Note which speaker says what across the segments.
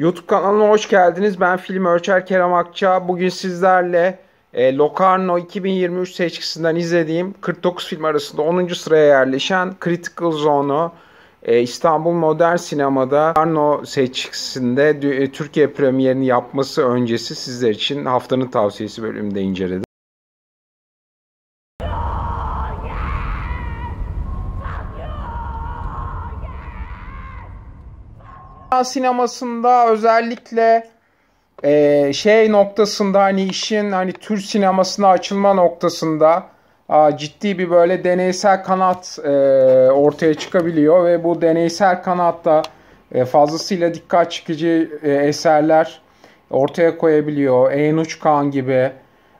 Speaker 1: YouTube kanalıma hoş geldiniz. Ben film ölçer Kerem Akça. Bugün sizlerle e, Locarno 2023 seçkisinden izlediğim 49 film arasında 10. sıraya yerleşen Critical Zone'u e, İstanbul Modern Sinema'da Locarno seçkisinde e, Türkiye premierini yapması öncesi sizler için haftanın tavsiyesi bölümünde inceledim. sinemasında özellikle e, şey noktasında hani işin hani Türk sinemasına açılma noktasında a, ciddi bir böyle deneysel kanat e, ortaya çıkabiliyor ve bu deneysel kanatta e, fazlasıyla dikkat çekici e, eserler ortaya koyabiliyor. Eyn gibi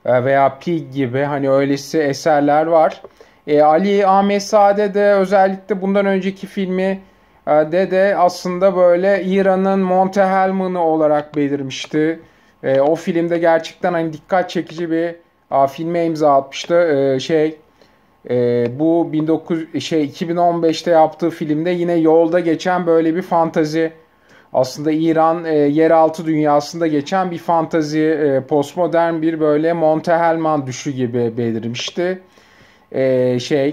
Speaker 1: e, veya Pig gibi hani öylesi eserler var. E, Ali Ahmet Sade de özellikle bundan önceki filmi ee, dede aslında böyle İran'ın Monte Hellman'ı olarak belirmişti. E, o filmde gerçekten hani dikkat çekici bir a, filme imza atmıştı. E, şey e, bu 19 şey 2015'te yaptığı filmde yine yolda geçen böyle bir fantazi aslında İran e, yeraltı dünyasında geçen bir fantazi e, postmodern bir böyle Monte Hellman düşü gibi belirmişti. E, şey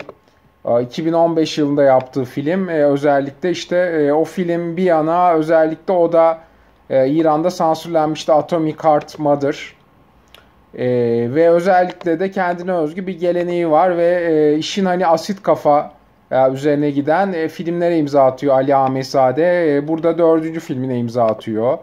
Speaker 1: 2015 yılında yaptığı film e, özellikle işte e, o film bir yana özellikle o da e, İran'da sansürlenmişti Atomic Heart Mother. E, ve özellikle de kendine özgü bir geleneği var ve e, işin hani asit kafa e, üzerine giden e, filmlere imza atıyor Ali Ahmetsade. E, burada dördüncü filmine imza atıyor.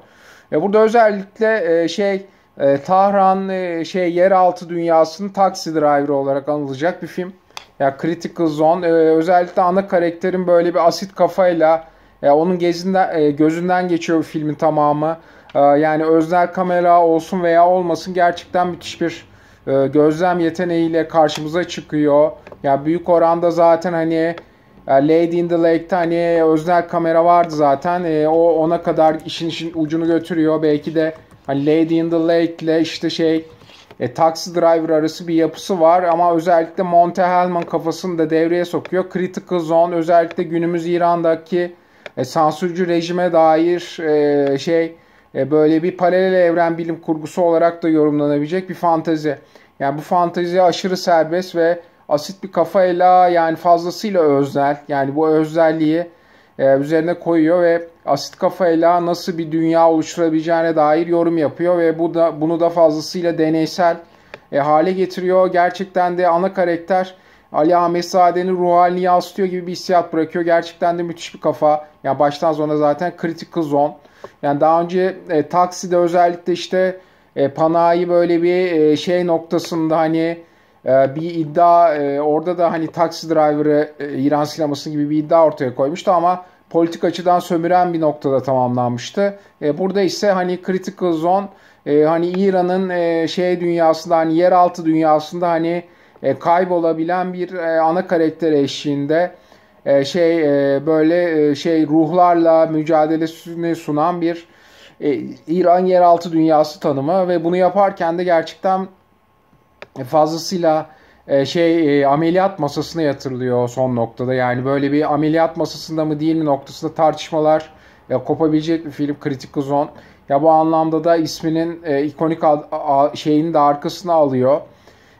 Speaker 1: E, burada özellikle e, şey e, Tahran e, şey yeraltı dünyasının taksi driver olarak anılacak bir film. Ya Critical Zone e, özellikle ana karakterin böyle bir asit kafayla e, onun gezinden e, gözünden geçiyor filmin tamamı. E, yani özel kamera olsun veya olmasın gerçekten müthiş bir e, gözlem yeteneğiyle karşımıza çıkıyor. Ya büyük oranda zaten hani e, Lady in the Lake'te hani özel kamera vardı zaten. E, o ona kadar işin işin ucunu götürüyor. Belki de hani Lady in the Lake ile işte şey e, Taxi Driver arası bir yapısı var ama özellikle Monte Hellman kafasını da devreye sokuyor. Critical Zone özellikle günümüz İran'daki e, sansürcü rejime dair e, şey e, böyle bir paralel evren bilim kurgusu olarak da yorumlanabilecek bir fantezi. Yani bu fantezi aşırı serbest ve asit bir kafayla yani fazlasıyla özel yani bu özelliği e, üzerine koyuyor ve asit kafayla nasıl bir dünya oluşturabileceğine dair yorum yapıyor ve bu da bunu da fazlasıyla deneysel e, hale getiriyor. Gerçekten de ana karakter Ali Ahmet Sade'nin ruh halini yansıtıyor gibi bir hissiyat bırakıyor. Gerçekten de müthiş bir kafa. Ya yani baştan sona zaten Critical Zone. Yani daha önce e, Taksi'de özellikle işte e, Panayi böyle bir e, şey noktasında hani e, bir iddia e, orada da hani Taksi Driver'ı e, İran sineması gibi bir iddia ortaya koymuştu ama politik açıdan sömüren bir noktada tamamlanmıştı. E, burada ise hani critical zone e, hani İran'ın e, şey dünyasında hani yeraltı dünyasında hani e, kaybolabilen bir e, ana karakter eşliğinde e, şey e, böyle e, şey ruhlarla mücadelesini sunan bir e, İran yeraltı dünyası tanımı ve bunu yaparken de gerçekten fazlasıyla ee, şey e, ameliyat masasına yatırılıyor son noktada. Yani böyle bir ameliyat masasında mı değil mi noktasında tartışmalar ya kopabilecek bir film Critical Zone. Ya bu anlamda da isminin e, ikonik ad, a, şeyini de arkasına alıyor.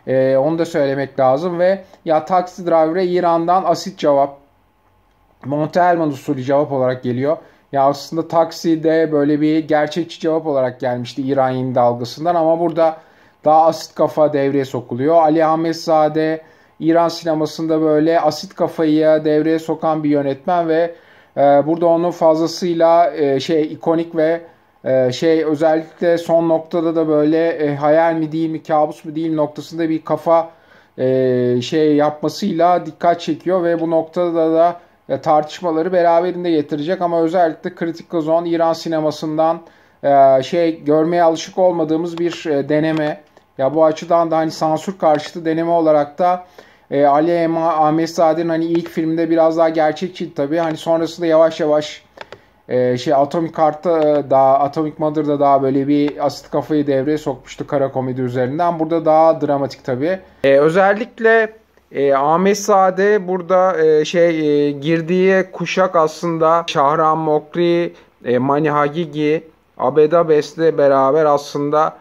Speaker 1: E, onu da söylemek lazım ve ya Taxi Driver'e İran'dan asit cevap Monte Herman usulü cevap olarak geliyor. Ya aslında de böyle bir gerçekçi cevap olarak gelmişti İran yeni dalgasından ama burada daha asit kafa devreye sokuluyor. Ali Ahmetzade İran sinemasında böyle asit kafayı devreye sokan bir yönetmen ve e, burada onun fazlasıyla e, şey ikonik ve e, şey özellikle son noktada da böyle e, hayal mi değil mi kabus mu değil mi noktasında bir kafa e, şey yapmasıyla dikkat çekiyor ve bu noktada da e, tartışmaları beraberinde getirecek ama özellikle Critical Zone İran sinemasından e, şey görmeye alışık olmadığımız bir e, deneme. Ya bu açıdan da hani sansür karşıtı deneme olarak da e, Ali Ema, Ahmet Sadir'in hani ilk filmde biraz daha gerçekçi tabii. Hani sonrasında yavaş yavaş e, şey Atomic Heart'ta e, daha Atomic Mother'da daha böyle bir asit kafayı devreye sokmuştu kara komedi üzerinden. Burada daha dramatik tabii. E, özellikle e, Ahmet Sade burada e, şey e, girdiği kuşak aslında Şahram Mokri, e, Mani Hagigi, Abeda Bes'le beraber aslında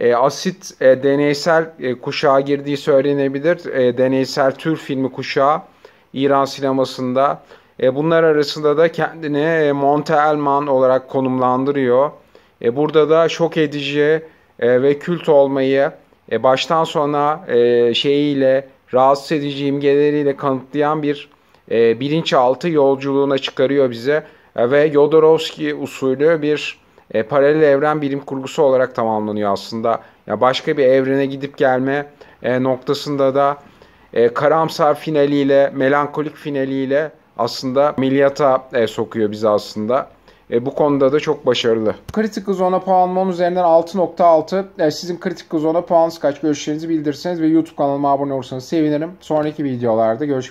Speaker 1: e, asit e, deneysel e, kuşağa girdiği söylenebilir. E, deneysel tür filmi kuşağı İran sinemasında. E, bunlar arasında da kendini e, Monte Elman olarak konumlandırıyor. E, burada da şok edici e, ve kült olmayı e, baştan sona e, şeyiyle rahatsız edici imgeleriyle kanıtlayan bir e, bilinçaltı yolculuğuna çıkarıyor bize. E, ve Yodorovski usulü bir e, paralel evren bilim kurgusu olarak tamamlanıyor aslında. Ya başka bir evrene gidip gelme e, noktasında da e, karamsar finaliyle, melankolik finaliyle aslında milyata e, sokuyor bizi aslında. E, bu konuda da çok başarılı. Critical Zone'a puanım üzerinden 6.6. E, sizin Critical Zone'a puanınız kaç görüşlerinizi bildirseniz ve YouTube kanalıma abone olursanız sevinirim. Sonraki videolarda görüşmek üzere.